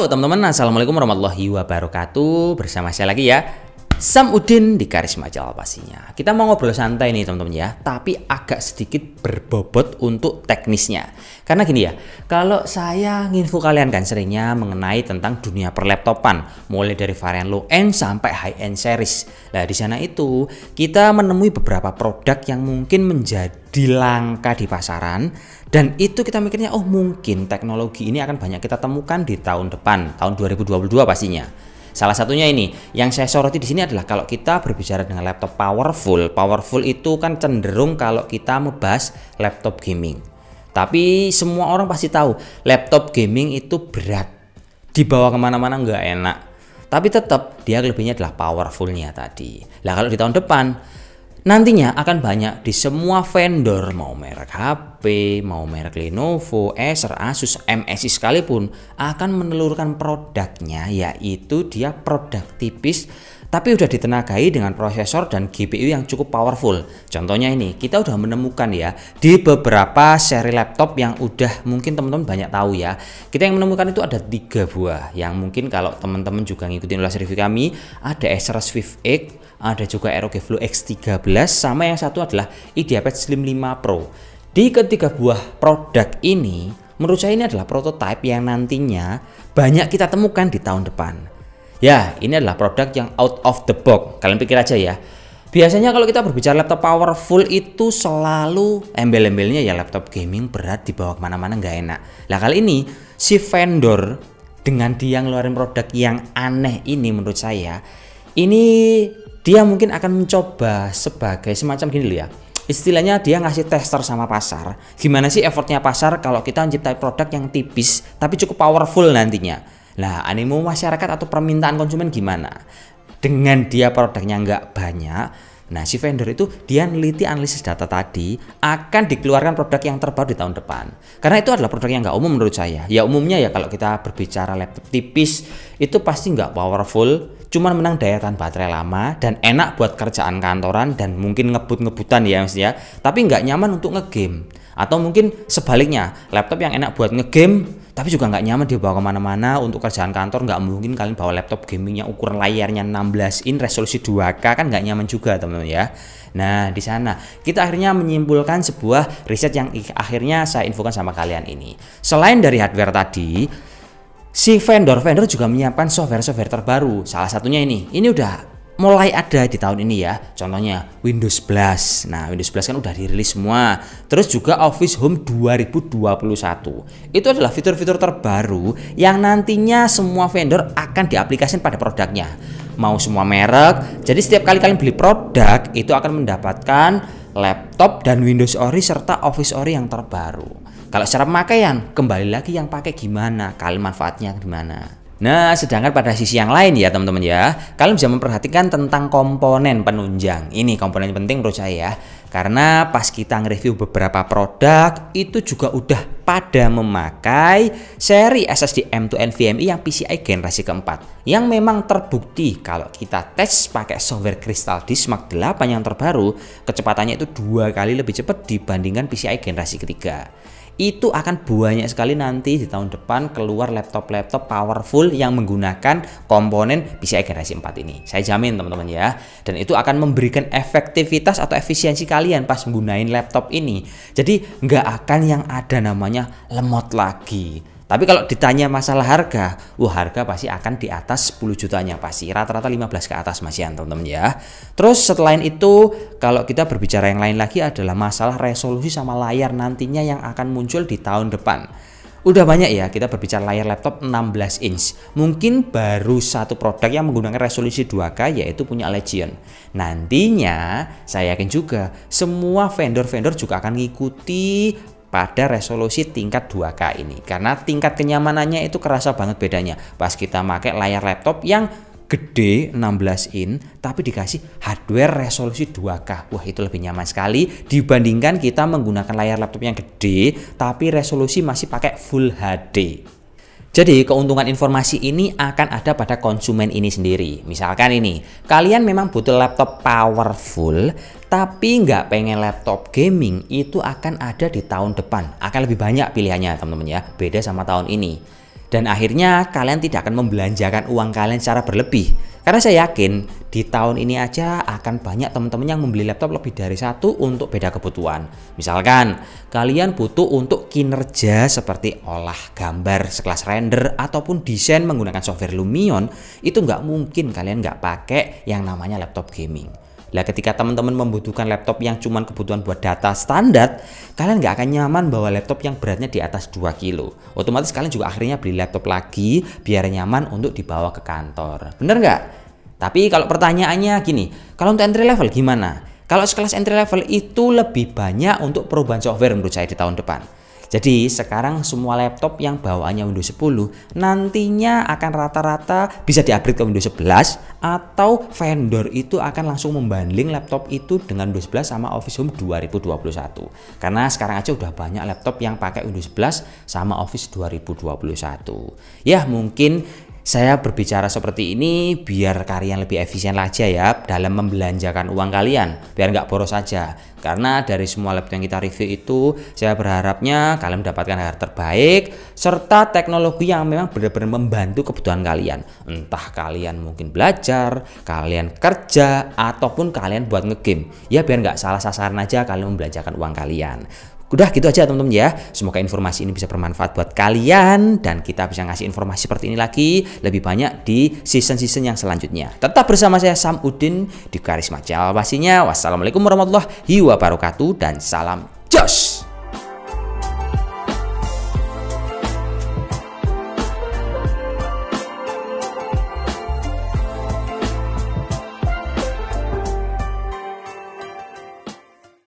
Halo teman-teman, Assalamualaikum warahmatullahi wabarakatuh Bersama saya lagi ya Sam Udin di Karisma Jawa pastinya. Kita mau ngobrol santai nih teman-teman ya, tapi agak sedikit berbobot untuk teknisnya. Karena gini ya, kalau saya nginfo kalian kan seringnya mengenai tentang dunia perlaptopan, mulai dari varian low end sampai high end series. Nah, di sana itu kita menemui beberapa produk yang mungkin menjadi langka di pasaran dan itu kita mikirnya oh mungkin teknologi ini akan banyak kita temukan di tahun depan, tahun 2022 pastinya. Salah satunya ini yang saya soroti di sini adalah kalau kita berbicara dengan laptop powerful, powerful itu kan cenderung kalau kita membahas laptop gaming. Tapi semua orang pasti tahu laptop gaming itu berat, dibawa kemana-mana nggak enak. Tapi tetap dia lebihnya adalah powerfulnya tadi. Nah kalau di tahun depan Nantinya akan banyak di semua vendor, mau merek HP, mau merek Lenovo, Acer, Asus, MSI sekalipun akan menelurkan produknya yaitu dia produk tipis tapi udah ditenagai dengan prosesor dan GPU yang cukup powerful. Contohnya ini, kita udah menemukan ya di beberapa seri laptop yang udah mungkin teman-teman banyak tahu ya. Kita yang menemukan itu ada tiga buah yang mungkin kalau teman-teman juga ngikutin ulas review kami ada Acer Swift X, ada juga ROG Flow X13 sama yang satu adalah IdeaPad Slim 5 Pro di ketiga buah produk ini menurut saya ini adalah prototipe yang nantinya banyak kita temukan di tahun depan ya ini adalah produk yang out of the box kalian pikir aja ya Biasanya kalau kita berbicara laptop powerful itu selalu embel-embelnya ya laptop gaming berat dibawa kemana-mana nggak enak. Nah kali ini si vendor dengan dia ngeluarin produk yang aneh ini menurut saya ini dia mungkin akan mencoba sebagai semacam gini ya istilahnya dia ngasih tester sama pasar gimana sih effortnya pasar kalau kita menciptai produk yang tipis tapi cukup powerful nantinya nah animo masyarakat atau permintaan konsumen gimana dengan dia produknya nggak banyak Nah, si vendor itu dia neliti analisis data tadi akan dikeluarkan produk yang terbaru di tahun depan. Karena itu adalah produk yang nggak umum menurut saya. Ya umumnya ya kalau kita berbicara laptop tipis itu pasti nggak powerful, cuman menang daya tahan baterai lama dan enak buat kerjaan kantoran dan mungkin ngebut-ngebutan ya maksudnya. Tapi nggak nyaman untuk ngegame. Atau mungkin sebaliknya, laptop yang enak buat ngegame tapi juga nggak nyaman dibawa kemana-mana untuk kerjaan kantor nggak mungkin kalian bawa laptop gamingnya ukuran layarnya 16 in resolusi 2K kan nggak nyaman juga teman-teman ya Nah, di sana kita akhirnya menyimpulkan sebuah riset yang akhirnya saya infokan sama kalian ini. Selain dari hardware tadi, si vendor-vendor juga menyiapkan software-software terbaru. Salah satunya ini. Ini udah mulai ada di tahun ini ya. Contohnya Windows 11. Nah, Windows 11 kan udah dirilis semua. Terus juga Office Home 2021. Itu adalah fitur-fitur terbaru yang nantinya semua vendor akan diaplikasikan pada produknya. Mau semua merek. Jadi setiap kali kalian beli produk itu akan mendapatkan laptop dan Windows Ori serta Office Ori yang terbaru. Kalau secara pemakaian, kembali lagi yang pakai gimana, kalian manfaatnya gimana. Nah, sedangkan pada sisi yang lain ya teman-teman ya, kalian bisa memperhatikan tentang komponen penunjang. Ini komponen penting menurut saya ya, karena pas kita nge-review beberapa produk itu juga udah pada memakai seri SSD M2 NVMe yang PCI generasi keempat yang memang terbukti kalau kita tes pakai software Crystal Disk Mark 8 yang terbaru kecepatannya itu dua kali lebih cepat dibandingkan PCI generasi ketiga itu akan banyak sekali nanti di tahun depan keluar laptop-laptop powerful yang menggunakan komponen PCI generasi 4 ini. Saya jamin teman-teman ya. Dan itu akan memberikan efektivitas atau efisiensi kalian pas menggunain laptop ini. Jadi nggak akan yang ada namanya lemot lagi. Tapi kalau ditanya masalah harga, wah harga pasti akan di atas 10 jutanya pasti. Rata-rata 15 ke atas masih teman-teman ya. Terus setelah itu, kalau kita berbicara yang lain lagi adalah masalah resolusi sama layar nantinya yang akan muncul di tahun depan. Udah banyak ya kita berbicara layar laptop 16 inch. Mungkin baru satu produk yang menggunakan resolusi 2K yaitu punya Legion. Nantinya saya yakin juga semua vendor-vendor juga akan mengikuti pada resolusi tingkat 2K ini karena tingkat kenyamanannya itu kerasa banget bedanya pas kita pakai layar laptop yang gede 16 in tapi dikasih hardware resolusi 2K. Wah, itu lebih nyaman sekali dibandingkan kita menggunakan layar laptop yang gede tapi resolusi masih pakai full HD. Jadi keuntungan informasi ini akan ada pada konsumen ini sendiri. Misalkan ini, kalian memang butuh laptop powerful, tapi nggak pengen laptop gaming itu akan ada di tahun depan. Akan lebih banyak pilihannya teman-teman ya, beda sama tahun ini. Dan akhirnya kalian tidak akan membelanjakan uang kalian secara berlebih karena saya yakin di tahun ini aja akan banyak teman-teman yang membeli laptop lebih dari satu untuk beda kebutuhan. Misalkan kalian butuh untuk kinerja seperti olah gambar sekelas render ataupun desain menggunakan software Lumion, itu nggak mungkin kalian nggak pakai yang namanya laptop gaming. Lah ketika teman-teman membutuhkan laptop yang cuma kebutuhan buat data standar, kalian nggak akan nyaman bawa laptop yang beratnya di atas 2 kilo. Otomatis kalian juga akhirnya beli laptop lagi biar nyaman untuk dibawa ke kantor. Bener nggak? Tapi kalau pertanyaannya gini, kalau untuk entry level gimana? Kalau sekelas entry level itu lebih banyak untuk perubahan software menurut saya di tahun depan. Jadi sekarang semua laptop yang bawaannya Windows 10 nantinya akan rata-rata bisa diupgrade ke Windows 11 atau vendor itu akan langsung membanding laptop itu dengan Windows 11 sama Office Home 2021. Karena sekarang aja udah banyak laptop yang pakai Windows 11 sama Office 2021. Ya mungkin saya berbicara seperti ini biar kalian lebih efisien aja ya dalam membelanjakan uang kalian, biar nggak boros aja. Karena dari semua laptop yang kita review itu, saya berharapnya kalian mendapatkan harga terbaik serta teknologi yang memang benar-benar membantu kebutuhan kalian. Entah kalian mungkin belajar, kalian kerja, ataupun kalian buat ngegame. Ya biar nggak salah sasaran aja kalian membelanjakan uang kalian. Udah gitu aja teman-teman ya. Semoga informasi ini bisa bermanfaat buat kalian dan kita bisa ngasih informasi seperti ini lagi lebih banyak di season-season yang selanjutnya. Tetap bersama saya Sam Udin di Karisma Jawa pastinya. Wassalamualaikum warahmatullahi wabarakatuh dan salam josh.